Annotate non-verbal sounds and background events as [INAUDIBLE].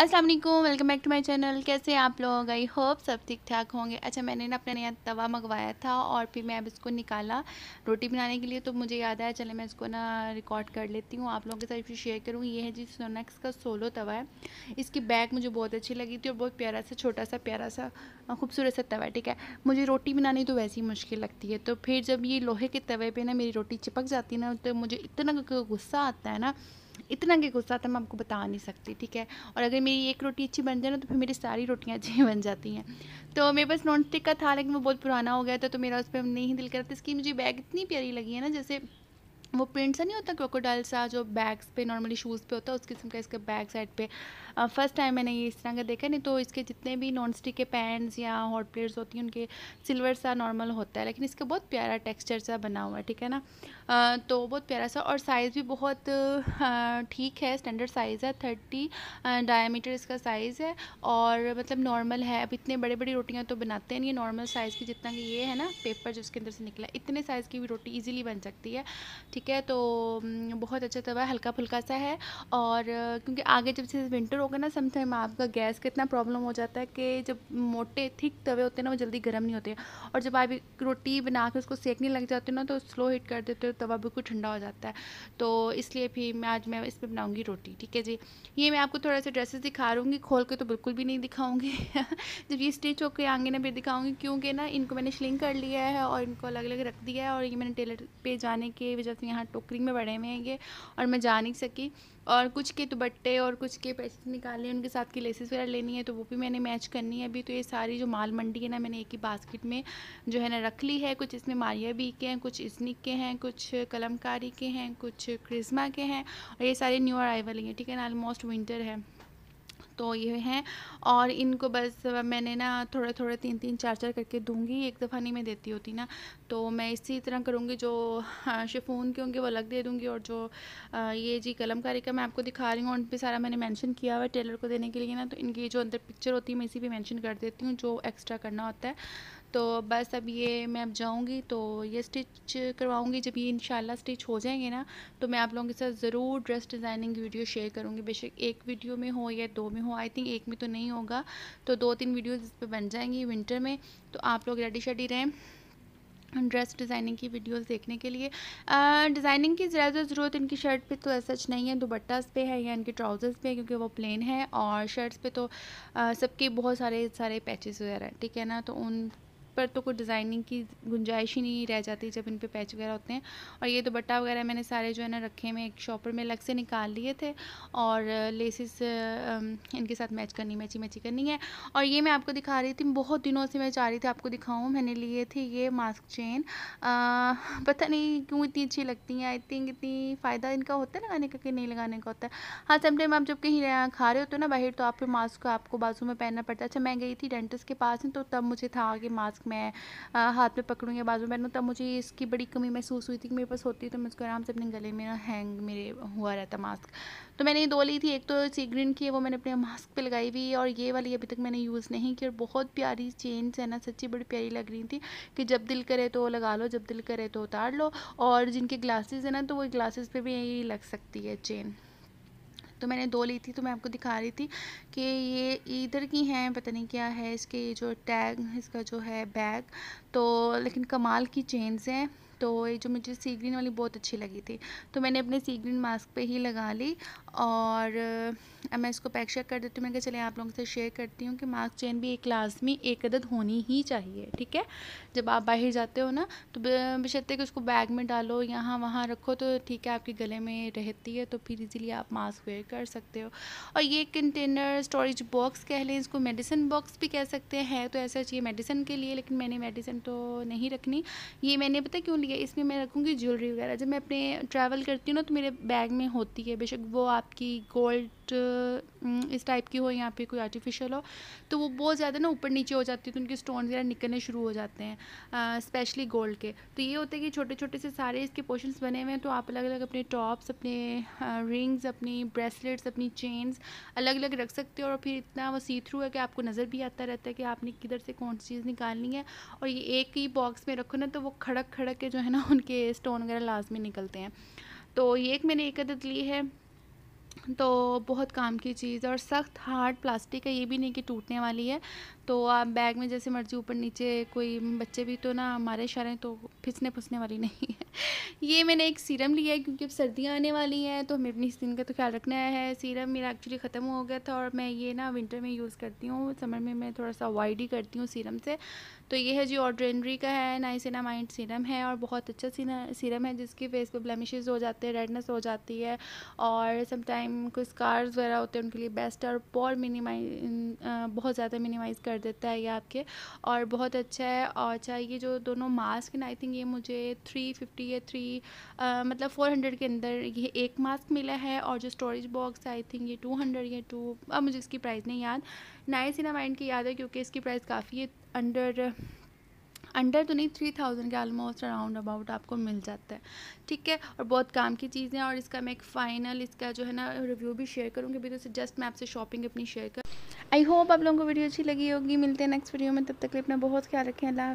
अस्सलाम वालेकुम welcome back to my channel कैसे आप लोग आई होप सब ठीक ठाक होंगे अच्छा मैंने ना अपना नया तवा मंगवाया था और फिर मैं अब इसको निकाला रोटी बनाने के लिए तो मुझे याद आया चले मैं इसको ना रिकॉर्ड कर लेती हूँ आप लोगों के साथ फिर शेयर करूँ ये है जी सोनेक्स का सोलो तवा है इसकी बैग मुझे बहुत अच्छी लगी थी और बहुत प्यारा सा छोटा सा प्यारा सा खूबसूरत सा तवा ठीक है मुझे रोटी बनानी तो वैसे ही मुश्किल लगती है तो फिर जब ये लोहे के तवे पर ना मेरी रोटी चिपक जाती है ना तो मुझे इतना गुस्सा आता है ना इतना के गुस्सा था मैं आपको बता नहीं सकती ठीक है और अगर मेरी एक रोटी अच्छी बन जाए ना तो फिर मेरी सारी रोटियाँ अच्छी [LAUGHS] बन जाती हैं तो मेरे पास नॉन स्टिक का था लेकिन वो बहुत पुराना हो गया था तो मेरा उस पर नहीं दिल करता इसकी मुझे बैग इतनी प्यारी लगी है ना जैसे वो प्रिंट सा नहीं होता क्रोकोडाइल सा जो बैग्स पे नॉर्मली शूज़ पे होता है उस किस्म का इसके बैक साइड पे फर्स्ट टाइम मैंने ये इस तरह का देखा नहीं तो इसके जितने भी नॉन स्टिक के पैंस या हॉट प्लेट्स होती हैं उनके सिल्वर सा नॉर्मल होता है लेकिन इसका बहुत प्यारा टेक्स्चर सा बना हुआ है ठीक है ना uh, तो बहुत प्यारा सा और साइज़ भी बहुत ठीक है स्टैंडर्ड साइज़ है थर्टी uh, इसका साइज़ है और मतलब नॉर्मल है अब इतने बड़े बड़ी रोटियाँ तो बनाते हैं ये नॉर्मल साइज़ की जितना कि ये है ना पेपर जो उसके अंदर से निकला इतने साइज़ की भी रोटी ईजिली बन सकती है ठीक ठीक है तो बहुत अच्छा तवा हल्का फुल्का सा है और क्योंकि आगे जब से विंटर होगा ना समटाइम आपका गैस का इतना प्रॉब्लम हो जाता है कि जब मोटे थिक तवे होते हैं ना वो जल्दी गर्म नहीं होते और जब आप रोटी बना के उसको सेकने लग जाते हो ना तो स्लो हीट कर देते हो तवा बिल्कुल ठंडा हो जाता है तो इसलिए फिर मैं आज मैं इस पर बनाऊँगी रोटी ठीक है जी ये मैं आपको थोड़ा सा ड्रेसेस दिखा रूँगी खोल के तो बिल्कुल भी नहीं दिखाऊँगी [LAUGHS] जब ये स्टिच होकर आगे ना फिर दिखाऊँगी क्योंकि ना इनको मैंने श्लिंग कर लिया है और इनको अलग अलग रख दिया है और ये मैंने टेलर पे जाने की वजह से यहाँ टोकरी में बड़े हुए हैं ये और मैं जा नहीं सकी और कुछ के दुपट्टे और कुछ के पैसे निकाले उनके साथ की लेसेस वगैरह लेनी है तो वो भी मैंने मैच करनी है अभी तो ये सारी जो माल मंडी है ना मैंने एक ही बास्केट में जो है ना रख ली है कुछ इसमें मारिया बी के हैं कुछ इसनिक के हैं कुछ कलमकारी के हैं कुछ क्रिज्मा के हैं और ये सारे न्यू अराइवल हैं ठीक है ना ऑलमोस्ट विंटर है तो ये हैं और इनको बस मैंने ना थोड़ा थोड़ा तीन तीन चार चार करके दूंगी एक दफ़ा नहीं मैं देती होती ना तो मैं इसी तरह करूँगी जो हाँ, शिफोन के होंगे वो अलग दे दूँगी और जो ये जी कलमकारी का मैं आपको दिखा रही हूँ उन पर सारा मैंने मैंशन किया हुआ है टेलर को देने के लिए ना तो इनकी जो अंदर पिक्चर होती है मैं इसी भी मैंशन कर देती हूँ जो एक्स्ट्रा करना होता है तो बस अब ये मैं अब जाऊँगी तो ये स्टिच करवाऊँगी जब ये इन स्टिच हो जाएंगे ना तो मैं आप लोगों के साथ ज़रूर ड्रेस डिज़ाइनिंग वीडियो शेयर करूँगी बेशक एक वीडियो में हो या दो में हो आई थिंक एक में तो नहीं होगा तो दो तीन वीडियोज़ इस पर बन जाएंगी विंटर में तो आप लोग रेडी शेडी रहें ड्रेस डिज़ाइनिंग की वीडियोस देखने के लिए डिज़ाइनिंग की ज़्यादा ज़रूरत इनकी शर्ट पे तो सच नहीं है दुपट्टास पे है या इनके ट्राउज़र्स पे है क्योंकि वो प्लेन है और शर्ट्स पे तो सबके बहुत सारे सारे पैचेस वगैरह हैं ठीक है ना तो उन पर तो कोई डिज़ाइनिंग की गुंजाइश ही नहीं रह जाती जब इन पर पैच वगैरह होते हैं और ये दुपट्टा तो वगैरह मैंने सारे जो है ना रखे में एक शॉपर में अलग से निकाल लिए थे और लेसिस इनके साथ मैच करनी मैची मैची करनी है और ये मैं आपको दिखा रही थी बहुत दिनों से मैं चाह रही थी आपको दिखाऊँ मैंने लिए थे ये मास्क चेन पता नहीं क्यों इतनी अच्छी लगती हैं आई थिंक इतनी फ़ायदा इनका होता है लगाने का कि नहीं लगाने का होता है हाँ समटाइम आप जब कहीं खा रहे होते हो ना बाहर तो आप मास्क आपको बाजू में पहनना पड़ता है अच्छा मैं गई थी डेंटिस्ट के पास तो तब मुझे था कि मास्क मास्क मैं हाथ में पकड़ूँ या बाजू में पहनूँ तब मुझे इसकी बड़ी कमी महसूस हुई थी कि मेरे पास होती तो मैं उसको आराम से अपने गले में ना हैंग मेरे हुआ रहता मास्क तो मैंने ये दो ली थी एक तो सी ग्रीन की है वो मैंने अपने मास्क पर लगाई हुई और ये वाली अभी तक मैंने यूज़ नहीं की और बहुत प्यारी चेंज है ना सच्ची बड़ी प्यारी लग रही थी कि जब दिल करे तो लगा लो जब दिल करे तो उतार लो और जिनके ग्लासेस है ना तो वो ग्लासेस पे भी लग सकती है चेन तो मैंने दो ली थी तो मैं आपको दिखा रही थी कि ये इधर की हैं पता नहीं क्या है इसके जो टैग इसका जो है बैग तो लेकिन कमाल की चेन्स हैं तो ये जो मुझे सी ग्रीन वाली बहुत अच्छी लगी थी तो मैंने अपने सी ग्रीन मास्क पे ही लगा ली और अब मैं इसको पैक शेयर कर देती हूँ मैं कहा चले आप लोगों से शेयर करती हूँ कि मास्क चेन भी एक लाजमी एक अदद होनी ही चाहिए ठीक है जब आप बाहर जाते हो ना तो बशर्ते तो कि उसको बैग में डालो यहाँ वहाँ रखो तो ठीक है आपके गले में रहती है तो फिर इजीलिए आप मास्क वेयर कर सकते हो और ये कंटेनर स्टोरेज बॉक्स कह लें इसको मेडिसिन बॉक्स भी कह सकते हैं तो ऐसा चाहिए मेडिसिन के लिए लेकिन मैंने मेडिसिन तो नहीं रखनी ये मैंने पता क्यों लिया है इसमें मैं रखूँगी ज्वेलरी वगैरह जब मैं अपने ट्रैवल करती हूँ ना तो मेरे बैग में होती है बेशक वो आपकी गोल्ड इस टाइप की हो या फिर कोई आर्टिफिशियल हो तो वो बहुत ज़्यादा ना ऊपर नीचे हो जाती है तो उनके स्टोन वगैरह निकलने शुरू हो जाते हैं स्पेशली गोल्ड के तो ये होता है कि छोटे छोटे से सारे इसके पोर्शंस बने हुए हैं तो आप अलग अलग अपने टॉप्स अपने रिंग्स अपनी ब्रेसलेट्स अपनी चेन्स अलग अलग रख सकते हो और फिर इतना वो सी थ्रू है कि आपको नज़र भी आता रहता है कि आपने किधर से कौन सी चीज़ निकालनी है और ये एक ही बॉक्स में रखो ना तो वो खड़क खड़क के जो है ना उनके स्टोन वगैरह लाजमी निकलते हैं तो ये एक मैंने एक आदत ली है तो बहुत काम की चीज़ और सख्त हार्ड प्लास्टिक है ये भी नहीं कि टूटने वाली है तो आप बैग में जैसे मर्जी ऊपर नीचे कोई बच्चे भी तो ना हमारे शहर हैं तो फिसने फुसने वाली नहीं है ये मैंने एक सीरम लिया है क्योंकि अब सर्दियाँ आने वाली हैं तो हमें अपनी स्किन का तो ख्याल रखना है सीरम मेरा एक्चुअली ख़त्म हो गया था और मैं ये ना विंटर में यूज़ करती हूँ समर में मैं थोड़ा सा अवॉइड ही करती हूँ सीरम से तो ये है जी ऑर्डरेनरी का है माइंड सीरम है और बहुत अच्छा सीरम है जिसकी फेस पर ब्लमिशेज हो जाते हैं रेडनेस हो जाती है और समटाइम कोई स्कार्स वगैरह होते हैं उनके लिए बेस्ट और बहुत मिनिमाइज बहुत ज़्यादा मिनिमाइज़ कर देता है ये आपके और बहुत अच्छा है और अच्छा ये जो दोनों मास्क हैं आई थिंक ये मुझे थ्री फिफ्टी या थ्री कि आ, मतलब 400 के अंदर ये एक मास्क मिला है और जो स्टोरेज बॉक्स आई थिंक ये 200 या टू अब मुझे इसकी प्राइस नहीं याद नाइस इन माइंड की याद है क्योंकि इसकी प्राइस काफ़ी है अंडर अंडर तो नहीं थ्री थाउजेंड के आलमोस्ट अराउंड अबाउट आपको मिल जाता है ठीक है और बहुत काम की चीज़ें और इसका मैं एक फ़ाइनल इसका जो है ना रिव्यू भी शेयर करूँगी अभी तो जस्ट मैं आपसे शॉपिंग अपनी शेयर कर आई होप आप लोगों को वीडियो अच्छी लगी होगी मिलते हैं नेक्स्ट वीडियो में तब तक अपना बहुत ख्याल रखें अल्लाह